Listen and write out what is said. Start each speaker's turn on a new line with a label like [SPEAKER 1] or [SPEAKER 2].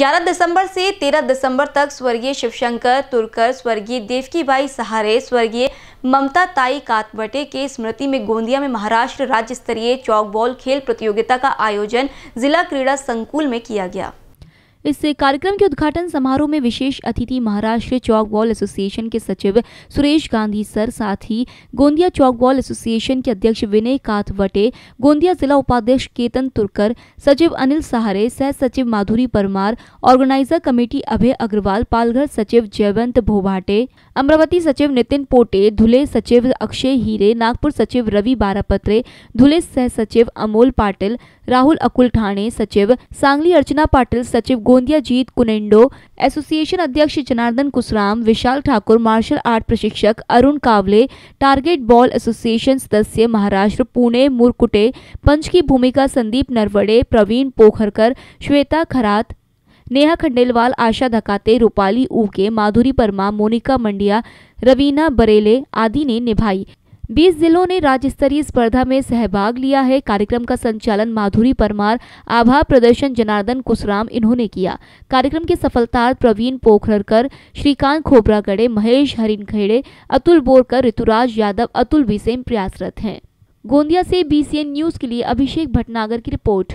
[SPEAKER 1] 11 दिसंबर से 13 दिसंबर तक स्वर्गीय शिवशंकर तुरकर स्वर्गीय देवकी बाई सहारे स्वर्गीय ममता ताई कातवटे के स्मृति में गोंदिया में महाराष्ट्र राज्य स्तरीय चौकबॉल खेल प्रतियोगिता का आयोजन जिला क्रीड़ा संकुल में किया गया इस कार्यक्रम के उद्घाटन समारोह में विशेष अतिथि महाराष्ट्र चौक बॉल एसोसिएशन के सचिव सुरेश गांधी सर साथ ही गोंदिया चौक बॉल एसोसिएशन के अध्यक्ष विनय काथवटे गोंदिया जिला उपाध्यक्ष केतन तुरकर सचिव अनिल सहारे सह सचिव माधुरी परमार ऑर्गेनाइजर कमेटी अभय अग्रवाल पालघर सचिव जयवंत भोभाटे अमरावती सचिव नितिन पोटे धुले सचिव अक्षय हीरे नागपुर सचिव रवि बारापत्रे धुले सह सचिव अमोल पाटिल राहुल अकुल ठाणे सचिव सांगली अर्चना पाटिल सचिव गोंदिया जीत कुनेंडो एसोसिएशन अध्यक्ष जनार्दन कुसराम विशाल ठाकुर मार्शल आर्ट प्रशिक्षक Arun Kawale target ball association सदस्य महाराष्ट्र पुणे मुरकुटे पंच की भूमिका संदीप नरवड़े प्रवीण पोखरकर श्वेता खरात नेहा खंडेलवाल आशा धकाते रूपाली उके माधुरी परमा मोनिका मंडिया रवीना बरेले आदि ने निभाई बीस जिलों ने राज्य स्तरीय स्पर्धा में सहभाग लिया है कार्यक्रम का संचालन माधुरी परमार आभा प्रदर्शन जनार्दन कुसराम इन्होंने किया कार्यक्रम के सफलता प्रवीण पोखरकर श्रीकांत खोबरागड़े महेश हरिन खेड़े अतुल बोरकर ऋतुराज यादव अतुल बिसेम प्रयासरत हैं गोंदिया से बीसीएन न्यूज के लिए अभिषेक भटनागर की रिपोर्ट